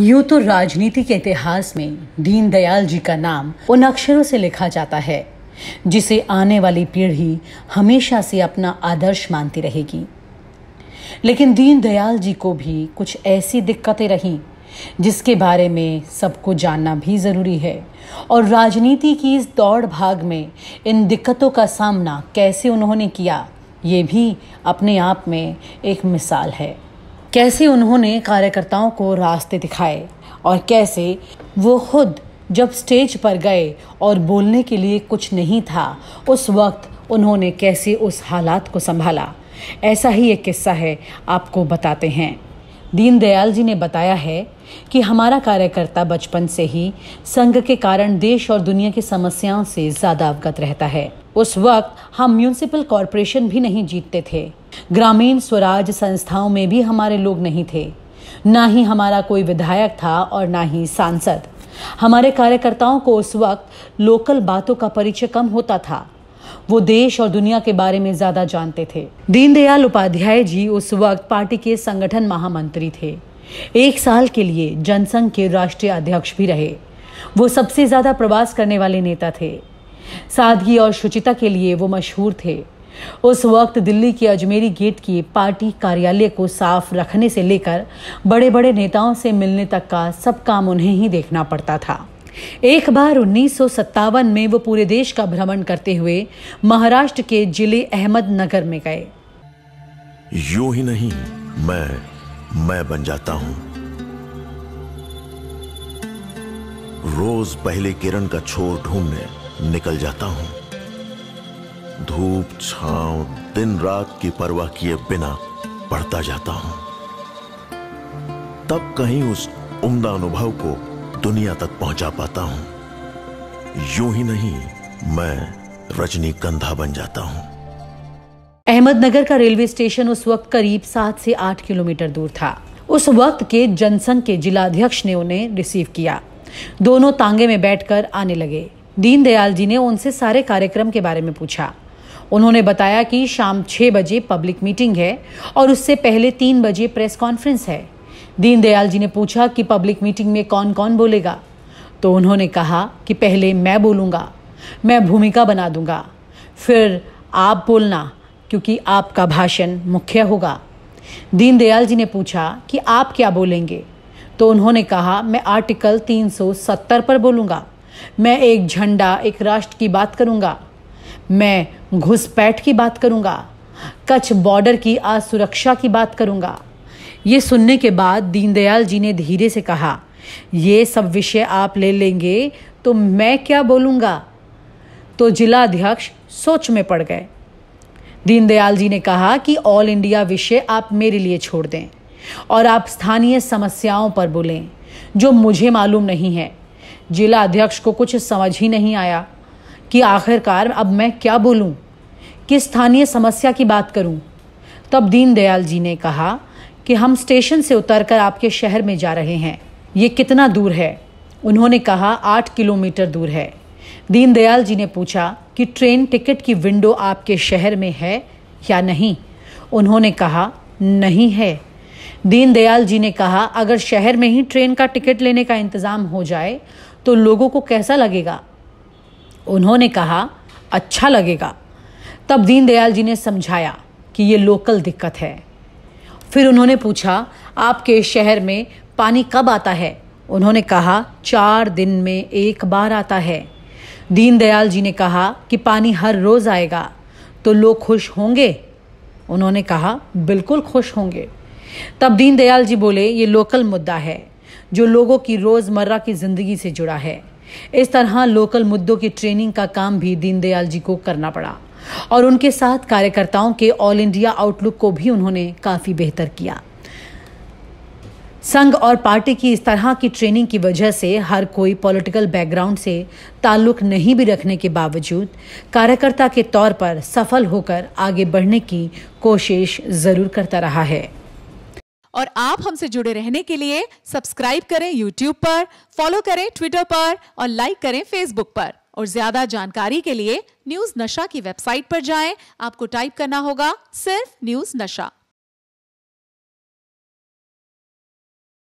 यूँ तो राजनीति के इतिहास में दीनदयाल जी का नाम उन अक्षरों से लिखा जाता है जिसे आने वाली पीढ़ी हमेशा से अपना आदर्श मानती रहेगी लेकिन दीनदयाल जी को भी कुछ ऐसी दिक्कतें रहीं जिसके बारे में सबको जानना भी ज़रूरी है और राजनीति की इस दौड़ भाग में इन दिक्कतों का सामना कैसे उन्होंने किया ये भी अपने आप में एक मिसाल है कैसे उन्होंने कार्यकर्ताओं को रास्ते दिखाए और कैसे वो खुद जब स्टेज पर गए और बोलने के लिए कुछ नहीं था उस वक्त उन्होंने कैसे उस हालात को संभाला ऐसा ही एक किस्सा है आपको बताते हैं दीनदयाल जी ने बताया है कि हमारा कार्यकर्ता बचपन से ही संघ के कारण देश और दुनिया की समस्याओं से ज़्यादा अवगत रहता है उस वक्त हम म्यूनिसिपल कॉरपोरेशन भी नहीं जीतते थे ग्रामीण स्वराज संस्थाओं में भी हमारे लोग नहीं थे ना ही हमारा कोई विधायक था और ना ही सांसद हमारे कार्यकर्ताओं को उस वक्त लोकल बातों का परिचय कम होता था वो देश और दुनिया के बारे में ज्यादा जानते थे दीनदयाल उपाध्याय जी उस वक्त पार्टी के संगठन महामंत्री थे एक साल के लिए जनसंघ के राष्ट्रीय अध्यक्ष भी रहे वो सबसे ज्यादा प्रवास करने वाले नेता थे सादगी और शुचिता के लिए वो मशहूर थे उस वक्त दिल्ली के अजमेरी गेट की पार्टी कार्यालय को साफ रखने से लेकर बड़े बड़े नेताओं से मिलने तक का सब काम उन्हें ही देखना पड़ता था एक बार उन्नीस में वो पूरे देश का भ्रमण करते हुए महाराष्ट्र के जिले अहमदनगर में गए यूं ही नहीं मैं मैं बन जाता हूं रोज पहले किरण का छोर ढूंढने निकल जाता हूं धूप छांव दिन रात की परवाह किए बिना पढ़ता जाता हूं तब कहीं उस उम्दा अनुभव को दुनिया तक पहुंचा पाता हूं यूं ही नहीं मैं रजनी कंधा बन जाता हूं अहमदनगर का रेलवे स्टेशन उस वक्त करीब सात से आठ किलोमीटर दूर था उस वक्त के जनसंघ के जिलाध्यक्ष ने उन्हें रिसीव किया दोनों तांगे में बैठकर आने लगे दीनदयाल जी ने उनसे सारे कार्यक्रम के बारे में पूछा उन्होंने बताया कि शाम छः बजे पब्लिक मीटिंग है और उससे पहले तीन बजे प्रेस कॉन्फ्रेंस है दीनदयाल जी ने पूछा कि पब्लिक मीटिंग में कौन कौन बोलेगा तो उन्होंने कहा कि पहले मैं बोलूँगा मैं भूमिका बना दूंगा फिर आप बोलना क्योंकि आपका भाषण मुख्य होगा दीनदयाल जी ने पूछा कि आप क्या बोलेंगे तो उन्होंने कहा मैं आर्टिकल 370 पर बोलूँगा मैं एक झंडा एक राष्ट्र की बात करूँगा मैं घुसपैठ की बात करूँगा कच्छ बॉर्डर की असुरक्षा की बात करूँगा ये सुनने के बाद दीनदयाल जी ने धीरे से कहा ये सब विषय आप ले लेंगे तो मैं क्या बोलूँगा तो जिला अध्यक्ष सोच में पड़ गए दीनदयाल जी ने कहा कि ऑल इंडिया विषय आप मेरे लिए छोड़ दें और आप स्थानीय समस्याओं पर बोलें जो मुझे मालूम नहीं है जिला अध्यक्ष को कुछ समझ ही नहीं आया कि आखिरकार अब मैं क्या बोलूं? किस स्थानीय समस्या की बात करूं? तब दीनदयाल जी ने कहा कि हम स्टेशन से उतरकर आपके शहर में जा रहे हैं ये कितना दूर है उन्होंने कहा आठ किलोमीटर दूर है दीनदयाल जी ने पूछा कि ट्रेन टिकट की विंडो आपके शहर में है या नहीं उन्होंने कहा नहीं है दीनदयाल जी ने कहा अगर शहर में ही ट्रेन का टिकट लेने का इंतज़ाम हो जाए तो लोगों को कैसा लगेगा उन्होंने कहा अच्छा लगेगा तब दीनदयाल जी ने समझाया कि ये लोकल दिक्कत है फिर उन्होंने पूछा आपके शहर में पानी कब आता है उन्होंने कहा चार दिन में एक बार आता है दीनदयाल जी ने कहा कि पानी हर रोज़ आएगा तो लोग खुश होंगे उन्होंने कहा बिल्कुल खुश होंगे तब दीनदयाल जी बोले ये लोकल मुद्दा है जो लोगों की रोज़मर्रा की ज़िंदगी से जुड़ा है इस तरह लोकल मुद्दों की ट्रेनिंग का काम भी दीनदयाल जी को करना पड़ा और उनके साथ कार्यकर्ताओं के ऑल इंडिया आउटलुक को भी उन्होंने काफ़ी बेहतर किया संघ और पार्टी की इस तरह की ट्रेनिंग की वजह से हर कोई पॉलिटिकल बैकग्राउंड से ताल्लुक नहीं भी रखने के बावजूद कार्यकर्ता के तौर पर सफल होकर आगे बढ़ने की कोशिश ज़रूर करता रहा है और आप हमसे जुड़े रहने के लिए सब्सक्राइब करें यूट्यूब पर फॉलो करें ट्विटर पर और लाइक करें फेसबुक पर और ज्यादा जानकारी के लिए न्यूज नशा की वेबसाइट पर जाएं। आपको टाइप करना होगा सिर्फ न्यूज नशा